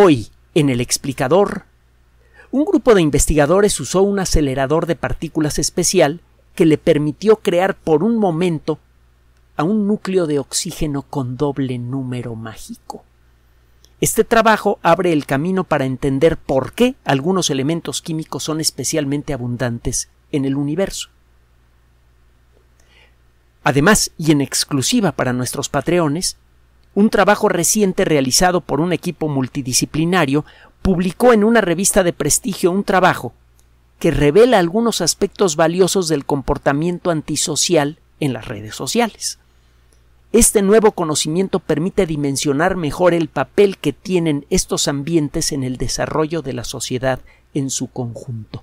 Hoy, en el explicador, un grupo de investigadores usó un acelerador de partículas especial que le permitió crear por un momento a un núcleo de oxígeno con doble número mágico. Este trabajo abre el camino para entender por qué algunos elementos químicos son especialmente abundantes en el universo. Además, y en exclusiva para nuestros patreones, un trabajo reciente realizado por un equipo multidisciplinario publicó en una revista de prestigio un trabajo que revela algunos aspectos valiosos del comportamiento antisocial en las redes sociales. Este nuevo conocimiento permite dimensionar mejor el papel que tienen estos ambientes en el desarrollo de la sociedad en su conjunto.